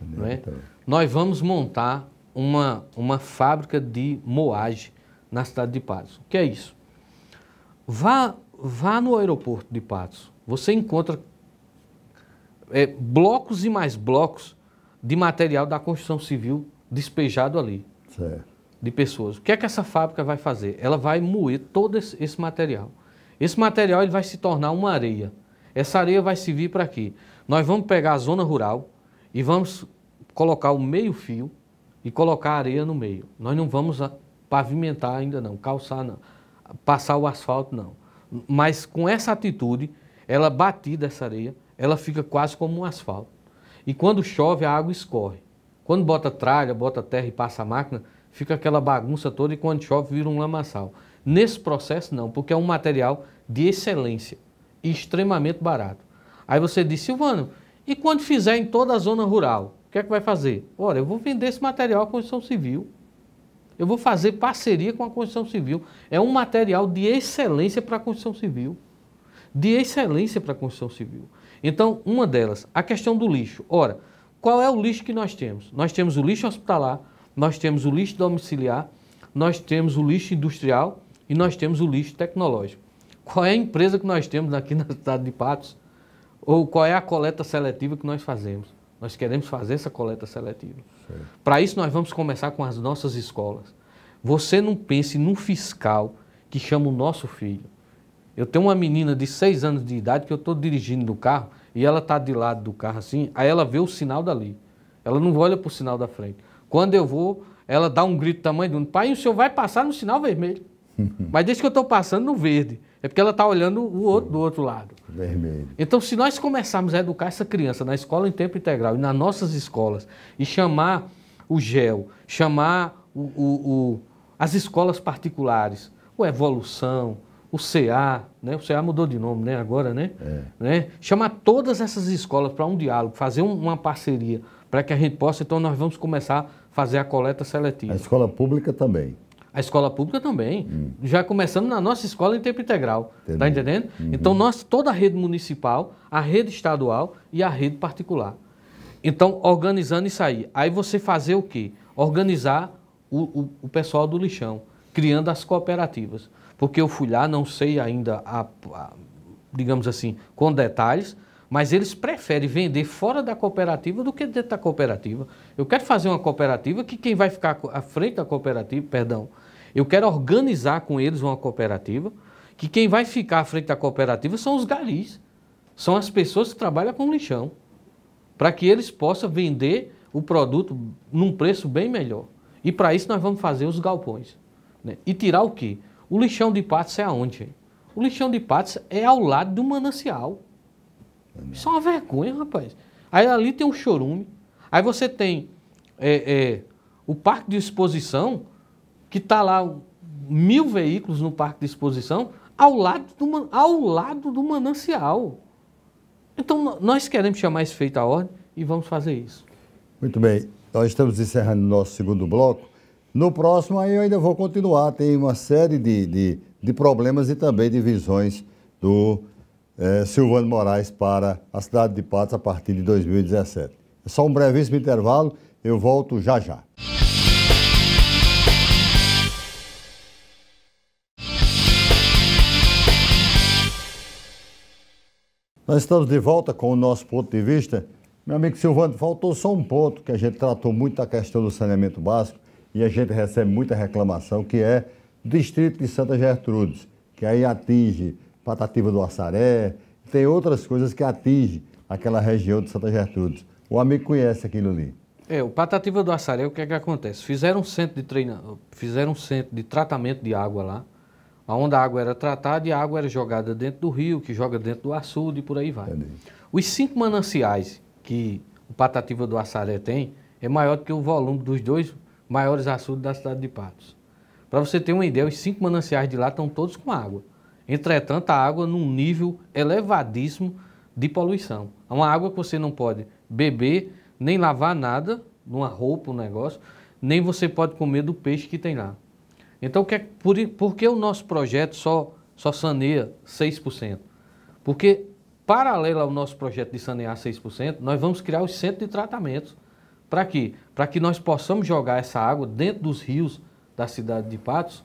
Daniel não é? Pintor. Nós vamos montar uma, uma fábrica de moagem na cidade de Patos. O que é isso? Vá, vá no aeroporto de Patos. Você encontra é, blocos e mais blocos de material da construção civil despejado ali. Certo. De pessoas. O que é que essa fábrica vai fazer? Ela vai moer todo esse, esse material. Esse material ele vai se tornar uma areia. Essa areia vai servir para quê? Nós vamos pegar a zona rural e vamos colocar o meio fio e colocar a areia no meio. Nós não vamos pavimentar ainda não, calçar não, passar o asfalto não. Mas com essa atitude, ela batida essa areia, ela fica quase como um asfalto. E quando chove, a água escorre. Quando bota tralha, bota terra e passa a máquina, fica aquela bagunça toda e quando chove vira um lamaçal. Nesse processo não, porque é um material de excelência e extremamente barato. Aí você diz, Silvano, e quando fizer em toda a zona rural, o que é que vai fazer? Olha, eu vou vender esse material à construção civil. Eu vou fazer parceria com a construção civil. É um material de excelência para a construção civil. De excelência para a construção civil. Então, uma delas, a questão do lixo. Ora, qual é o lixo que nós temos? Nós temos o lixo hospitalar, nós temos o lixo domiciliar, nós temos o lixo industrial e nós temos o lixo tecnológico. Qual é a empresa que nós temos aqui na cidade de Patos? Ou qual é a coleta seletiva que nós fazemos? Nós queremos fazer essa coleta seletiva. Para isso, nós vamos começar com as nossas escolas. Você não pense num fiscal que chama o nosso filho. Eu tenho uma menina de 6 anos de idade que eu estou dirigindo no carro e ela está de lado do carro assim, aí ela vê o sinal dali. Ela não olha para o sinal da frente. Quando eu vou, ela dá um grito tamanho do mundo, pai, o senhor vai passar no sinal vermelho. Mas desde que eu estou passando no verde. É porque ela está olhando o outro do outro lado. Vermelho. Então, se nós começarmos a educar essa criança na escola em tempo integral e nas nossas escolas, e chamar o GEL, chamar o, o, o as escolas particulares, o Evolução, o CA, né? o CA mudou de nome né? agora, né? É. né? Chamar todas essas escolas para um diálogo, fazer um, uma parceria para que a gente possa, então nós vamos começar a fazer a coleta seletiva. A escola pública também. A escola pública também. Hum. Já começando na nossa escola em tempo integral. Está entendendo? Uhum. Então, nós, toda a rede municipal, a rede estadual e a rede particular. Então, organizando isso aí. Aí você fazer o quê? Organizar o, o, o pessoal do lixão, criando as cooperativas porque eu fui lá, não sei ainda, a, a, digamos assim, com detalhes, mas eles preferem vender fora da cooperativa do que dentro da cooperativa. Eu quero fazer uma cooperativa que quem vai ficar à frente da cooperativa, perdão, eu quero organizar com eles uma cooperativa que quem vai ficar à frente da cooperativa são os garis, são as pessoas que trabalham com lixão, para que eles possam vender o produto num preço bem melhor. E para isso nós vamos fazer os galpões. Né? E tirar o quê? O lixão de patos é aonde? O lixão de patos é ao lado do manancial. Isso é uma vergonha, rapaz. Aí ali tem um chorume. Aí você tem é, é, o parque de exposição, que está lá mil veículos no parque de exposição, ao lado do, ao lado do manancial. Então, nós queremos chamar esse feito à ordem e vamos fazer isso. Muito bem. Nós estamos encerrando nosso segundo bloco. No próximo aí eu ainda vou continuar, tem uma série de, de, de problemas e também de visões do é, Silvano Moraes para a cidade de Patos a partir de 2017. É só um brevíssimo intervalo, eu volto já já. Nós estamos de volta com o nosso ponto de vista. Meu amigo Silvano, faltou só um ponto que a gente tratou muito da questão do saneamento básico, e a gente recebe muita reclamação, que é do distrito de Santa Gertrudes, que aí atinge Patativa do Açaré, tem outras coisas que atinge aquela região de Santa Gertrudes. O amigo conhece aquilo ali. É, o Patativa do Açaré, o que é que acontece? Fizeram um centro de treinamento, fizeram um centro de tratamento de água lá, onde a água era tratada e a água era jogada dentro do rio, que joga dentro do açude e por aí vai. Entendi. Os cinco mananciais que o Patativa do Açaré tem é maior do que o volume dos dois maiores açudes da cidade de Patos. Para você ter uma ideia, os cinco mananciais de lá estão todos com água. Entretanto, a água num nível elevadíssimo de poluição. É uma água que você não pode beber, nem lavar nada, numa roupa, um negócio, nem você pode comer do peixe que tem lá. Então, é por, por que o nosso projeto só, só saneia 6%? Porque, paralelo ao nosso projeto de sanear 6%, nós vamos criar os centros de tratamento para quê? Para que nós possamos jogar essa água dentro dos rios da cidade de Patos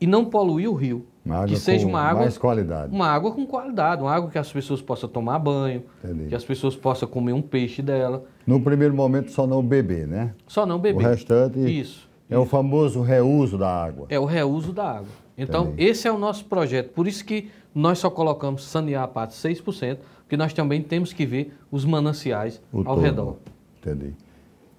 e não poluir o rio. que seja uma água mais qualidade. Uma água com qualidade, uma água que as pessoas possam tomar banho, Entendi. que as pessoas possam comer um peixe dela. No primeiro momento só não beber, né? Só não beber. O restante Isso. É o famoso reuso da água. É o reuso da água. Então, Entendi. esse é o nosso projeto. Por isso que nós só colocamos sanear a parte 6%, porque nós também temos que ver os mananciais o ao todo. redor. Entendi.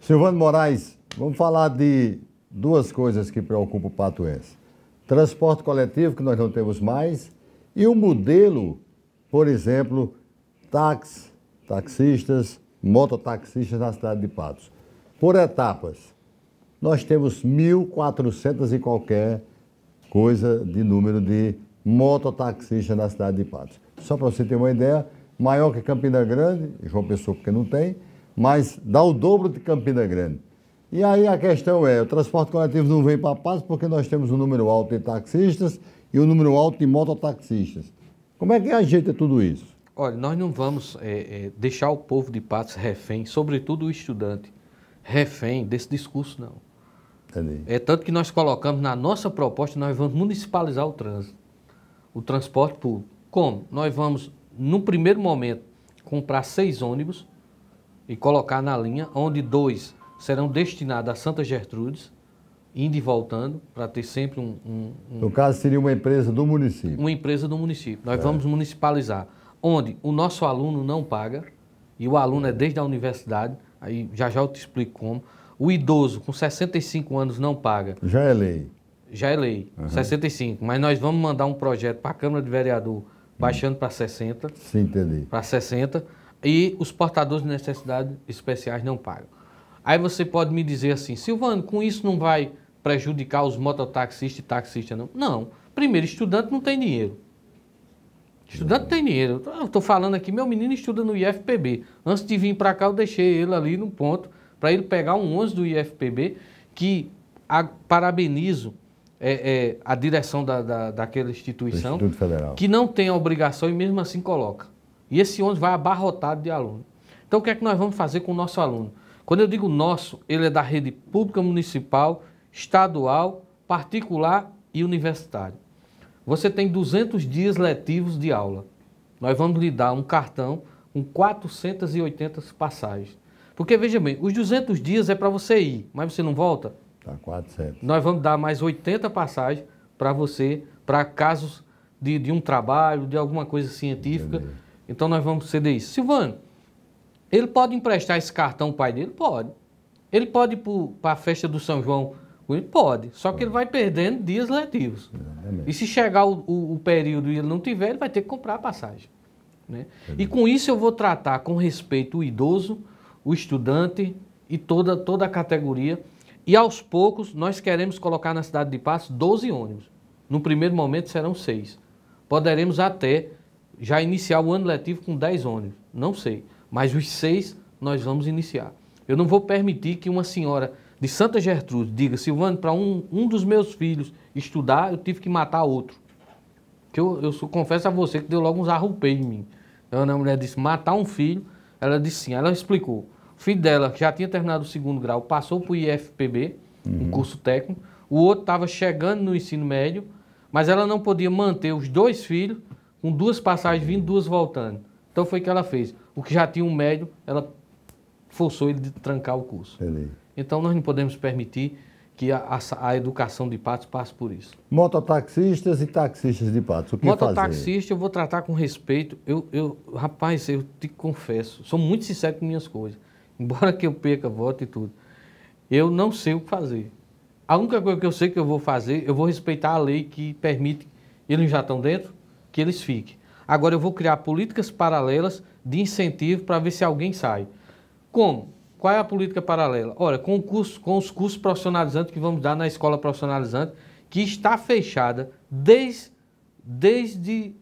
Silvano Moraes, vamos falar de duas coisas que preocupam o Patoense: Transporte coletivo, que nós não temos mais, e o um modelo, por exemplo, táxi, taxistas, mototaxistas na cidade de Patos. Por etapas, nós temos 1.400 e qualquer coisa de número de mototaxistas na cidade de Patos. Só para você ter uma ideia, maior que Campina Grande, João Pessoa porque não tem, mas dá o dobro de Campina Grande. E aí a questão é, o transporte coletivo não vem para Patos porque nós temos um número alto de taxistas e um número alto de mototaxistas. Como é que ajeita tudo isso? Olha, nós não vamos é, é, deixar o povo de Patos refém, sobretudo o estudante, refém desse discurso, não. Entendi. É tanto que nós colocamos na nossa proposta, nós vamos municipalizar o trânsito, o transporte público. Como? Nós vamos, no primeiro momento, comprar seis ônibus e colocar na linha, onde dois serão destinados a Santa Gertrudes, indo e voltando, para ter sempre um, um, um, No caso, seria uma empresa do município. Uma empresa do município. Nós é. vamos municipalizar, onde o nosso aluno não paga, e o aluno é desde a universidade, aí já já eu te explico como. O idoso com 65 anos não paga. Já é lei. Já é lei, uhum. 65. Mas nós vamos mandar um projeto para a Câmara de Vereador, hum. baixando uhum. para 60. Sim, entendi. Para 60 e os portadores de necessidades especiais não pagam. Aí você pode me dizer assim, Silvano, com isso não vai prejudicar os mototaxistas e taxistas, não? Não. Primeiro, estudante não tem dinheiro. Estudante tem dinheiro. estou falando aqui, meu menino estuda no IFPB. Antes de vir para cá, eu deixei ele ali no ponto para ele pegar um 11 do IFPB, que a, parabenizo é, é, a direção da, da, daquela instituição, que não tem a obrigação e mesmo assim coloca. E esse ônibus vai abarrotado de aluno. Então, o que é que nós vamos fazer com o nosso aluno? Quando eu digo nosso, ele é da rede pública municipal, estadual, particular e universitário. Você tem 200 dias letivos de aula. Nós vamos lhe dar um cartão com 480 passagens. Porque, veja bem, os 200 dias é para você ir, mas você não volta? Tá 400. Nós vamos dar mais 80 passagens para você, para casos de, de um trabalho, de alguma coisa científica. Entendi. Então nós vamos ceder isso. Silvano, ele pode emprestar esse cartão ao pai dele? Pode. Ele pode ir para a festa do São João? Ele pode. Só que ele vai perdendo dias letivos. E se chegar o, o, o, período e ele não tiver, ele vai ter que comprar a passagem. Né? E com isso eu vou tratar com respeito o idoso, o estudante e toda, toda a categoria. E aos poucos nós queremos colocar na cidade de Passo 12 ônibus. No primeiro momento serão seis. Poderemos até já iniciar o ano letivo com 10 ônibus, não sei, mas os seis nós vamos iniciar. Eu não vou permitir que uma senhora de Santa Gertrude diga, Silvano, para um, um dos meus filhos estudar, eu tive que matar outro. Que eu, eu confesso a você que deu logo uns arrupei em mim. Então, a mulher disse, matar um filho, ela disse sim, ela explicou. O filho dela que já tinha terminado o segundo grau, passou para o IFPB, uhum. um curso técnico. O outro estava chegando no ensino médio, mas ela não podia manter os dois filhos com duas passagens vindo, duas voltando. Então foi o que ela fez. O que já tinha um médio, ela forçou ele de trancar o curso. Então nós não podemos permitir que a, a, a, educação de patos passe por isso. Mototaxistas e taxistas de patos, o que Mototaxista eu vou tratar com respeito. Eu, eu, rapaz, eu te confesso, sou muito sincero com minhas coisas. Embora que eu perca voto e tudo, eu não sei o que fazer. A única coisa que eu sei que eu vou fazer, eu vou respeitar a lei que permite... Eles já estão dentro? que eles fiquem. Agora eu vou criar políticas paralelas de incentivo para ver se alguém sai. Como? Qual é a política paralela? Olha, com, o curso, com os cursos profissionalizantes que vamos dar na escola profissionalizante, que está fechada desde, desde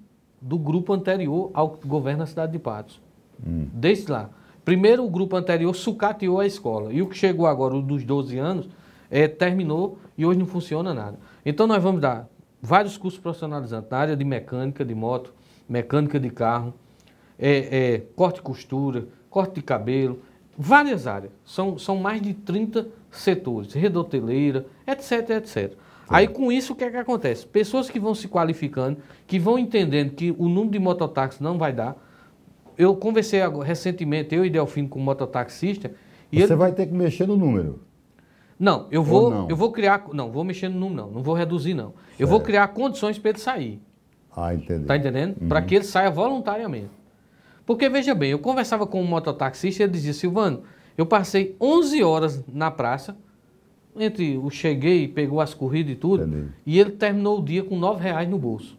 do grupo anterior ao que governa a cidade de Patos. Hum. Desde lá. Primeiro, o grupo anterior sucateou a escola. E o que chegou agora, o dos 12 anos, é, terminou e hoje não funciona nada. Então, nós vamos dar vários cursos profissionalizantes na área de mecânica de moto, mecânica de carro, é, é, corte e costura, corte de cabelo, várias áreas. São, são mais de 30 setores, redoteleira, etc, etc. Aí com isso o que é que acontece? Pessoas que vão se qualificando, que vão entendendo que o número de mototáxis não vai dar. Eu conversei recentemente, eu e Delfino, com um mototaxista. E Você ele... vai ter que mexer no número. Não, eu vou, não? eu vou criar. Não, vou mexer no número, não. Não vou reduzir, não. Certo. Eu vou criar condições para ele sair. Ah, entendi. Tá entendendo? Uhum. Para que ele saia voluntariamente. Porque, veja bem, eu conversava com um mototaxista e ele dizia, Silvano, eu passei 11 horas na praça, entre o cheguei, pegou as corridas e tudo, entendi. e ele terminou o dia com 9 reais no bolso.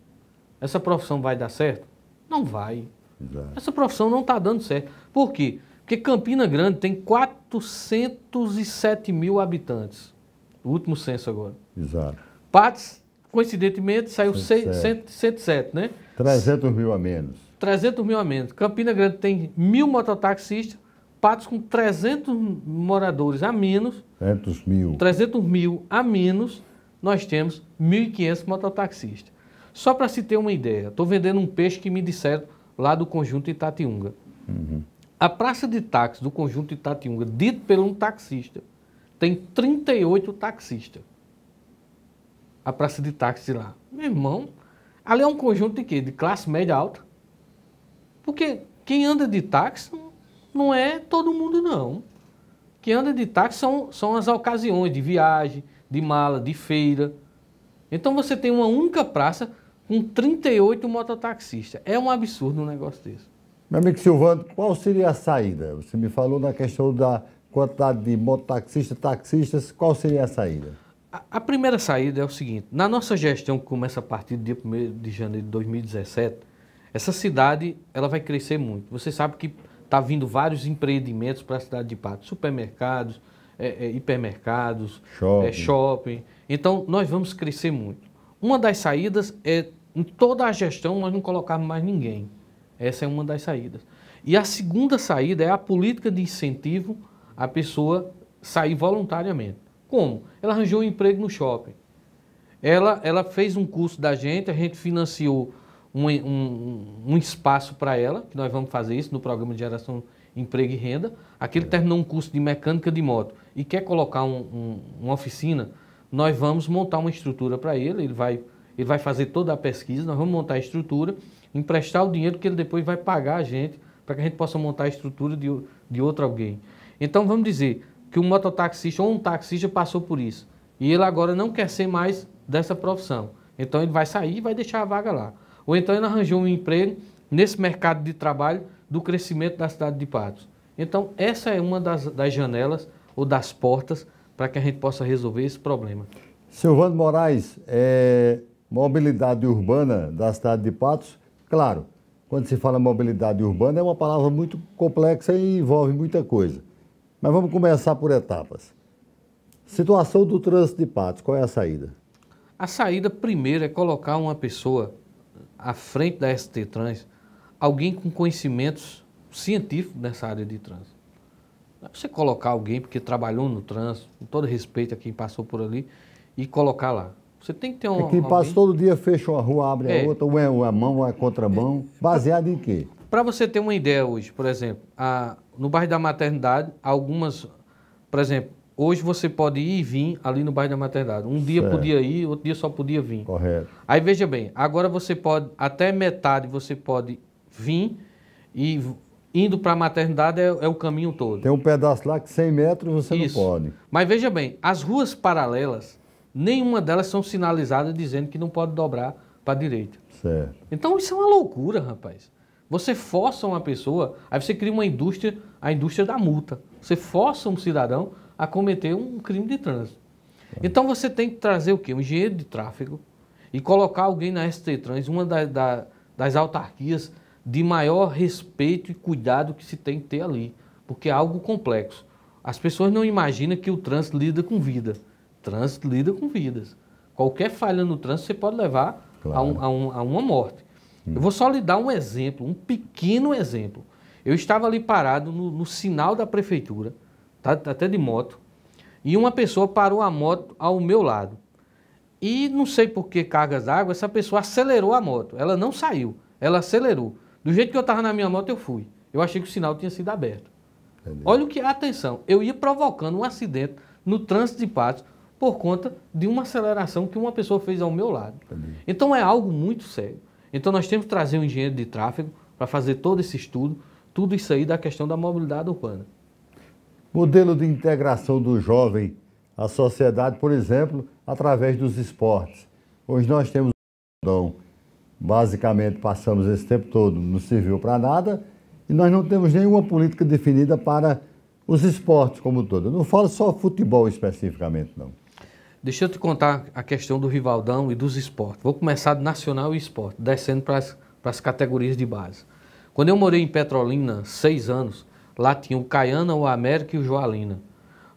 Essa profissão vai dar certo? Não vai. Exato. Essa profissão não está dando certo. Por quê? Porque Campina Grande tem quatro 807 mil habitantes. O último censo agora. Exato. Patos, coincidentemente, saiu 107, 107 né? 300 mil a menos. 300 mil a menos. Campina Grande tem mil mototaxistas, Patos com 300 moradores a menos. 300 mil. 300 mil a menos, nós temos 1.500 mototaxistas. Só para se ter uma ideia, estou vendendo um peixe que me disseram lá do conjunto Itatiunga. Uhum. A praça de táxi do conjunto Itatiunga, dito por um taxista, tem 38 taxistas. A praça de táxi lá. Meu irmão, ali é um conjunto de quê? De classe média alta. Porque quem anda de táxi não é todo mundo, não. Quem anda de táxi são, são as ocasiões de viagem, de mala, de feira. Então você tem uma única praça com 38 mototaxistas. É um absurdo um negócio desse. Meu amigo Silvano, qual seria a saída? Você me falou na questão da quantidade de mototaxistas, taxistas, qual seria a saída? A, a primeira saída é o seguinte: na nossa gestão, que começa a partir do dia 1 de janeiro de 2017, essa cidade ela vai crescer muito. Você sabe que está vindo vários empreendimentos para a cidade de Patos, supermercados, é, é, hipermercados, é, shopping. É, shopping. Então, nós vamos crescer muito. Uma das saídas é, em toda a gestão, nós não colocarmos mais ninguém. Essa é uma das saídas. E a segunda saída é a política de incentivo à pessoa sair voluntariamente. Como? Ela arranjou um emprego no shopping. Ela, ela fez um curso da gente, a gente financiou um, um, um espaço para ela, que nós vamos fazer isso no programa de geração emprego e renda. Aqui ele é. terminou um curso de mecânica de moto e quer colocar um, uma oficina, nós vamos montar uma estrutura para ele, ele vai, ele vai fazer toda a pesquisa, nós vamos montar a estrutura emprestar o dinheiro que ele depois vai pagar a gente para que a gente possa montar a estrutura de, de outro alguém. Então vamos dizer que um mototaxista ou um taxista passou por isso e ele agora não quer ser mais dessa profissão. Então ele vai sair e vai deixar a vaga lá. Ou então ele arranjou um emprego nesse mercado de trabalho do crescimento da cidade de Patos. Então essa é uma das, das janelas ou das portas para que a gente possa resolver esse problema. Silvano Moraes, é, mobilidade urbana da cidade de Patos Claro, quando se fala mobilidade urbana é uma palavra muito complexa e envolve muita coisa. Mas vamos começar por etapas. Situação do trânsito de Patos, qual é a saída? A saída primeiro é colocar uma pessoa à frente da ST Trans, alguém com conhecimentos científicos nessa área de trânsito. É você colocar alguém porque trabalhou no trânsito, com todo respeito a quem passou por ali, e colocar lá. Você tem que ter é um. É quem passa todo dia, fecha uma rua, abre é. a outra, ou é a mão, ou é contramão. É. Baseado em quê? Para você ter uma ideia hoje, por exemplo, a, no bairro da Maternidade, algumas. Por exemplo, hoje você pode ir e vir ali no bairro da Maternidade. Um dia certo. podia ir, outro dia só podia vir. Correto. Aí veja bem, agora você pode, até metade você pode vir e indo para a maternidade é, é, o caminho todo. Tem um pedaço lá que 100 metros você Isso. não pode. Mas veja bem, as ruas paralelas, nenhuma delas são sinalizadas dizendo que não pode dobrar para a direita. Certo. Então isso é uma loucura, rapaz. Você força uma pessoa, aí você cria uma indústria, a indústria da multa. Você força um cidadão a cometer um crime de trânsito. Então você tem que trazer o quê? Um engenheiro de tráfego e colocar alguém na ST Trans, uma da, da, das autarquias de maior respeito e cuidado que se tem que ter ali, porque é algo complexo. As pessoas não imaginam que o trânsito lida com vida. Trânsito lida com vidas. Qualquer falha no trânsito você pode levar claro. a, um, a, um, a, uma morte. Hum. Eu vou só lhe dar um exemplo, um pequeno exemplo. Eu estava ali parado no, no sinal da prefeitura, tá, até de moto, e uma pessoa parou a moto ao meu lado. E não sei por que cargas d'água, essa pessoa acelerou a moto. Ela não saiu, ela acelerou. Do jeito que eu estava na minha moto, eu fui. Eu achei que o sinal tinha sido aberto. Entendi. Olha o que atenção. Eu ia provocando um acidente no trânsito de Patos por conta de uma aceleração que uma pessoa fez ao meu lado. Entendi. Então é algo muito sério. Então nós temos que trazer um engenheiro de tráfego para fazer todo esse estudo, tudo isso aí da questão da mobilidade urbana. Modelo de integração do jovem à sociedade, por exemplo, através dos esportes. Hoje nós temos então, basicamente passamos esse tempo todo, não serviu para nada, e nós não temos nenhuma política definida para os esportes como todo. Eu não falo só futebol especificamente, não. Deixa eu te contar a questão do Rivaldão e dos esportes. Vou começar do nacional e esporte, descendo para as, categorias de base. Quando eu morei em Petrolina, seis anos, lá tinha o Caiana, o América e o Joalina.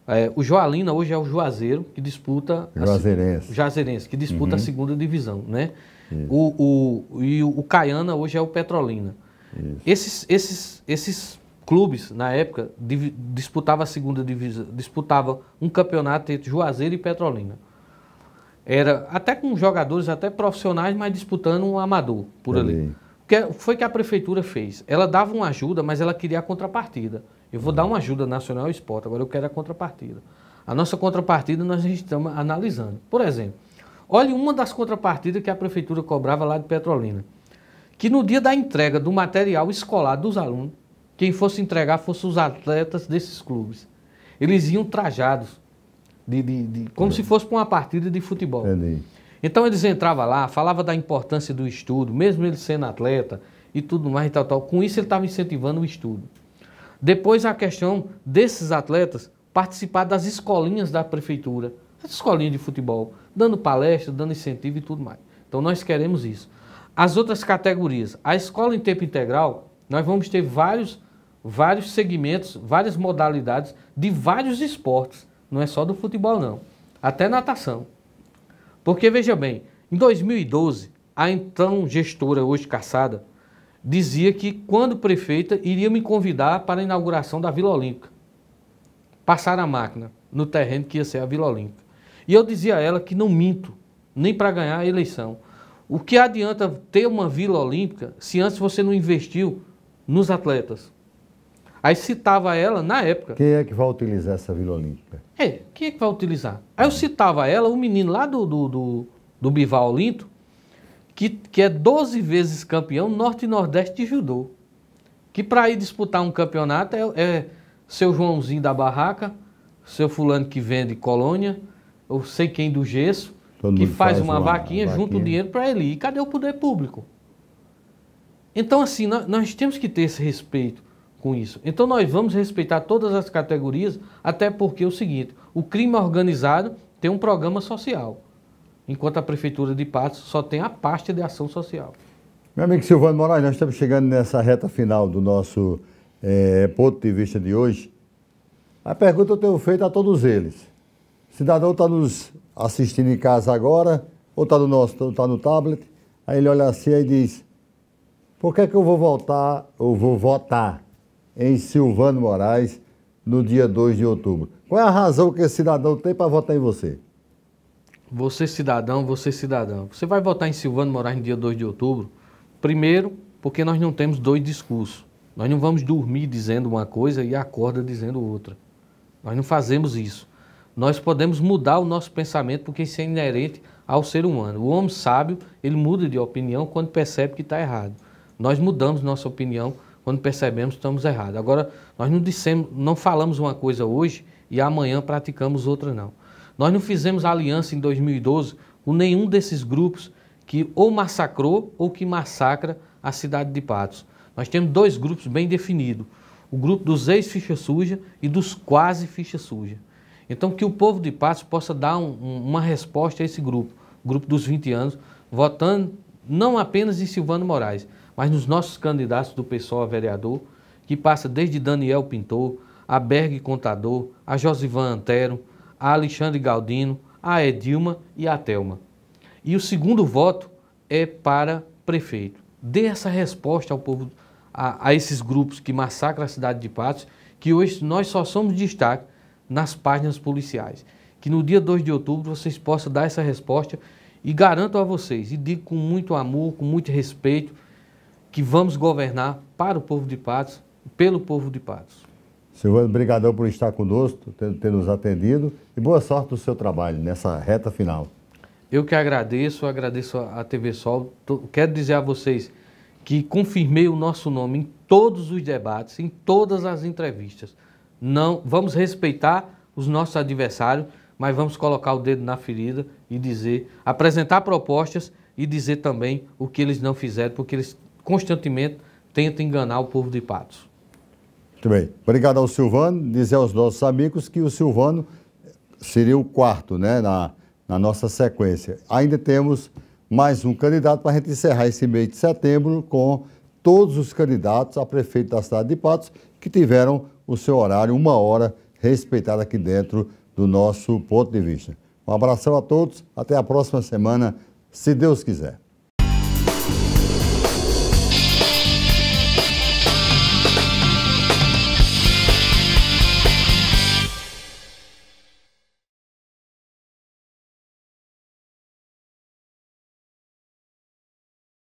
É, o Joalina hoje é o Juazeiro, que disputa... Juazeirense. A, Juazeirense, que disputa uhum. a segunda divisão, né? O, o, e o, o Caiana hoje é o Petrolina. Isso. Esses, esses, esses clubes, na época, disputava a segunda divisão, disputava um campeonato entre Juazeiro e Petrolina. Era até com jogadores até profissionais, mas disputando um amador por ali. ali. O que foi que a prefeitura fez? Ela dava uma ajuda, mas ela queria a contrapartida. Eu vou dar uma ajuda nacional ao esporte, agora eu quero a contrapartida. A nossa contrapartida nós estamos analisando. Por exemplo, olhe uma das contrapartidas que a prefeitura cobrava lá de Petrolina. Que no dia da entrega do material escolar dos alunos, quem fosse entregar fossem os atletas desses clubes. Eles iam trajados, de, de, de como se fosse para uma partida de futebol. Entendi. Então eles entravam lá, falava da importância do estudo, mesmo ele sendo atleta e tudo mais e tal, tal. Com isso ele estava incentivando o estudo. Depois a questão desses atletas participar das escolinhas da prefeitura, as escolinhas de futebol, dando palestra, dando incentivo e tudo mais. Então nós queremos isso. As outras categorias, a escola em tempo integral, nós vamos ter vários, vários segmentos, várias modalidades de vários esportes. Não é só do futebol, não. Até natação. Porque, veja bem, em 2012, a então gestora, hoje caçada, dizia que, quando prefeita, iria me convidar para a inauguração da Vila Olímpica. Passar a máquina no terreno que ia ser a Vila Olímpica. E eu dizia a ela que não minto, nem para ganhar a eleição. O que adianta ter uma Vila Olímpica se antes você não investiu nos atletas. Aí citava ela na época. Quem é que vai utilizar essa Vila Olímpica? É, quem é que vai utilizar? Aí eu citava ela, o um menino lá do, do, do, do Bival Olinto, que, que é 12 vezes campeão norte e nordeste de judô. Que para ir disputar um campeonato é, é seu Joãozinho da Barraca, seu fulano que vende colônia, eu sei quem do gesso, Todo que faz, faz, uma, vaquinha, vaquinha. junta o dinheiro para ele. E cadê o poder público? Então, assim, nós, nós temos que ter esse respeito com isso. Então, nós vamos respeitar todas as categorias, até porque é o seguinte: o crime organizado tem um programa social, enquanto a Prefeitura de Patos só tem a pasta de ação social. Meu amigo Silvano Moraes, nós estamos chegando nessa reta final do nosso é, ponto de vista de hoje. A pergunta eu tenho feito a todos eles. O cidadão está nos assistindo em casa agora, ou está no, nosso, tá no tablet, aí ele olha assim e diz: por que é que eu vou voltar, eu vou votar em Silvano Moraes no dia 2 de outubro? Qual é a razão que esse cidadão tem para votar em você? Você cidadão, você cidadão. Você vai votar em Silvano Moraes no dia 2 de outubro? Primeiro, porque nós não temos dois discursos. Nós não vamos dormir dizendo uma coisa e acorda dizendo outra. Nós não fazemos isso. Nós podemos mudar o nosso pensamento porque isso é inerente ao ser humano. O homem sábio, ele muda de opinião quando percebe que está errado nós mudamos nossa opinião quando percebemos que estamos errados. Agora, nós não dissemos, não falamos uma coisa hoje e amanhã praticamos outra, não. Nós não fizemos aliança em 2012 com nenhum desses grupos que ou massacrou ou que massacra a cidade de Patos. Nós temos dois grupos bem definidos: o grupo dos ex-ficha suja e dos quase ficha suja. Então, que o povo de Patos possa dar um, uma resposta a esse grupo, o grupo dos 20 anos, votando não apenas em Silvano Moraes, mas nos nossos candidatos do pessoal a vereador, que passa desde Daniel Pintor, a Berg Contador, a Josivan Antero, a Alexandre Galdino, a Edilma e a Telma. E o segundo voto é para prefeito. Dê essa resposta ao povo, a, a esses grupos que massacram a cidade de Patos, que hoje nós só somos destaque nas páginas policiais. Que no dia 2 de outubro vocês possam dar essa resposta e garanto a vocês, e digo com muito amor, com muito respeito, que vamos governar para o povo de Patos, pelo povo de Patos. Silvano, brigadão por estar conosco, ter, ter nos atendido e boa sorte no seu trabalho nessa reta final. Eu que agradeço, agradeço a TV Sol. Quero dizer a vocês que confirmei o nosso nome em todos os debates, em todas as entrevistas. Não, vamos respeitar os nossos adversários, mas vamos colocar o dedo na ferida e dizer, apresentar propostas e dizer também o que eles não fizeram, porque eles constantemente tenta enganar o povo de Patos. Muito bem. Obrigado ao Silvano. Dizer aos nossos amigos que o Silvano seria o quarto né, na, na nossa sequência. Ainda temos mais um candidato para a gente encerrar esse mês de setembro com todos os candidatos a prefeito da cidade de Patos que tiveram o seu horário, uma hora, respeitado aqui dentro do nosso ponto de vista. Um abração a todos, até a próxima semana, se Deus quiser.